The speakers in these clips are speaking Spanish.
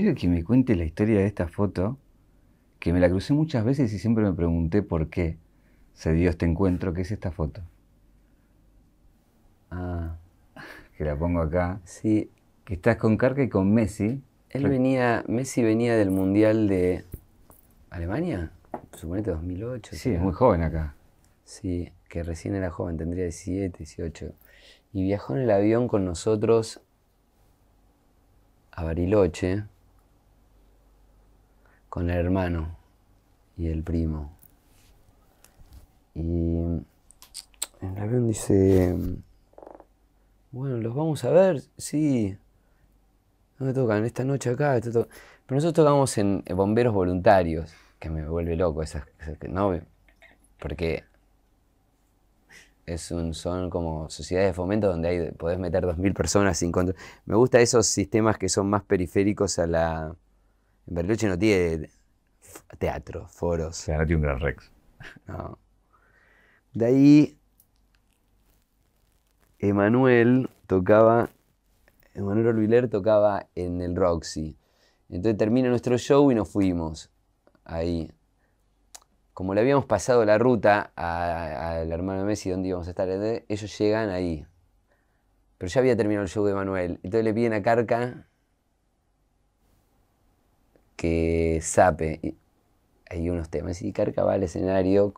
quiero que me cuente la historia de esta foto, que me la crucé muchas veces y siempre me pregunté por qué se dio este encuentro, ¿Qué es esta foto. Ah, que la pongo acá. Sí. Que estás con Carca y con Messi. Él venía, Messi venía del Mundial de Alemania, suponete 2008. Sí, es muy joven acá. Sí, que recién era joven, tendría 17, 18. Y viajó en el avión con nosotros a Bariloche, con el hermano y el primo. Y el avión dice, bueno, los vamos a ver, sí. me tocan? Esta noche acá. Pero nosotros tocamos en eh, Bomberos Voluntarios, que me vuelve loco, esas, no, porque es un, son como sociedades de fomento donde hay, podés meter 2.000 personas sin control. Me gustan esos sistemas que son más periféricos a la, Bariloche no tiene teatro, foros. O sea, no tiene un gran Rex. No. De ahí, Emanuel tocaba, Emanuel Orbiler tocaba en el Roxy. Entonces termina nuestro show y nos fuimos ahí. Como le habíamos pasado la ruta al hermano Messi donde íbamos a estar, ellos llegan ahí. Pero ya había terminado el show de Emanuel, Entonces le piden a Carca que Sape, hay unos temas, y Carca va al escenario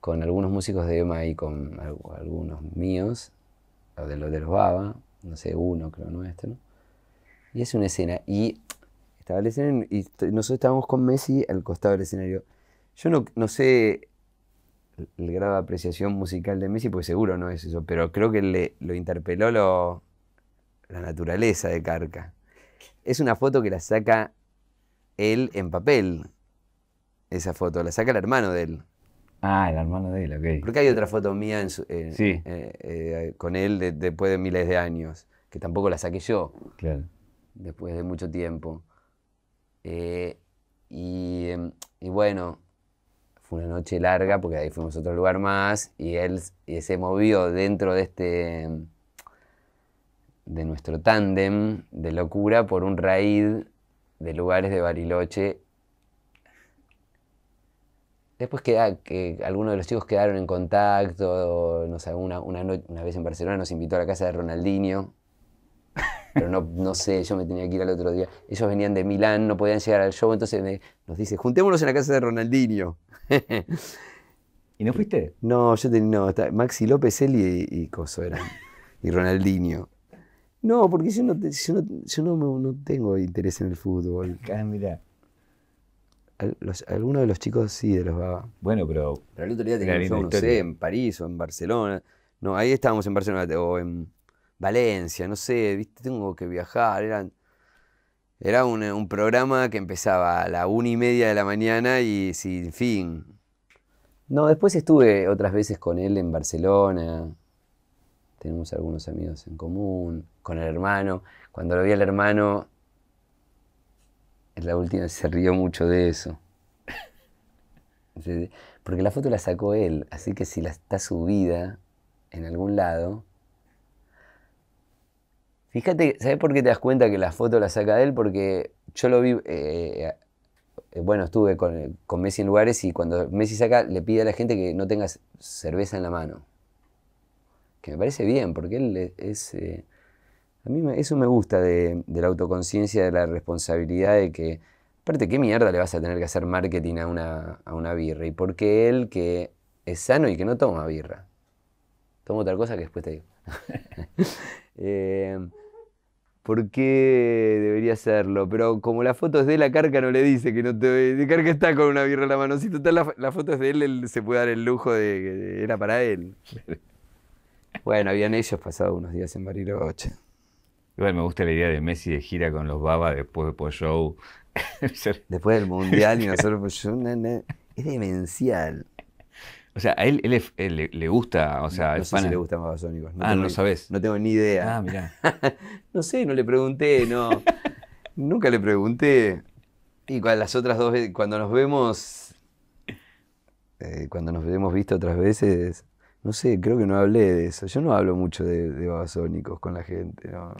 con algunos músicos de EMA y con algunos míos, de los de los Baba, no sé, uno creo nuestro, y es una escena, y estaba y nosotros estábamos con Messi al costado del escenario. Yo no, no sé el grado de apreciación musical de Messi, Porque seguro no es eso, pero creo que le, lo interpeló la naturaleza de Carca. Es una foto que la saca él en papel. Esa foto, la saca el hermano de él. Ah, el hermano de él, ok. Porque hay otra foto mía eh, eh, eh, con él después de miles de años, que tampoco la saqué yo. Claro. Después de mucho tiempo. Em, y, bueno, fue una noche larga porque ahí fuimos a otro lugar más y él se movió dentro de este em, de nuestro tándem de locura por un raid de lugares de Bariloche. Después queda, que algunos de los chicos quedaron en contacto, una, vez en Barcelona nos invitó a la casa de Ronaldinho, pero no, no sé, yo me tenía que ir al otro día. Ellos venían de Milán, no podían llegar al show, entonces nos dice, juntémonos en la casa de Ronaldinho. ¿Y no fuiste? No, yo tenía, no, Maxi López, Eli y, y Coso eran, y Ronaldinho. No, porque yo no, yo no, no, tengo interés en el fútbol. Ah, mira. algunos de los chicos sí, de los babás. Bueno, pero. Pero el otro día teníamos no sé, en París o en Barcelona. No, ahí estábamos en Barcelona o en Valencia, no sé, viste, tengo que viajar. Eran, era un, un programa que empezaba a la una y media de la mañana y sin fin. No, después estuve otras veces con él en Barcelona tenemos algunos amigos en común, con el hermano. Cuando lo vi al hermano, en la última se rió mucho de eso. Porque la foto la sacó él, así que si la está subida en algún lado. Fíjate, ¿sabes por qué te das cuenta que la foto la saca él? Porque yo lo vi, eh, eh, bueno, estuve con, Messi en lugares y cuando Messi saca, le pide a la gente que no tenga cerveza en la mano que me parece bien, porque él es... Eh, a mí eso me gusta de, la autoconciencia, de la responsabilidad, de que, aparte, ¿qué mierda le vas a tener que hacer marketing a una, a una birra? ¿Y por qué él que es sano y que no toma birra? Toma otra cosa que después te digo. Eh, ¿Por qué debería hacerlo? Pero como las fotos es de la Carca no le dice que no te... De Carca está con una birra en la mano. Si total la, la foto es de él, él se puede dar el lujo de que era para él. Bueno, habían ellos pasado unos días en Bariloche. Igual me gusta la idea de Messi de gira con los babas después de show, después del Mundial y nosotros pues, es demencial. O sea, a él, le gusta, o sea, no, sé le gustan babasónicos. ah, no sabes. No tengo ni idea. Ah, mirá. no sé, no le pregunté, no. Nunca le pregunté. Y cuando las otras dos veces, cuando nos vemos, eh, cuando nos hemos visto otras veces, no sé, creo que no hablé de eso. Yo no hablo mucho de, de babasónicos con la gente. ¿no?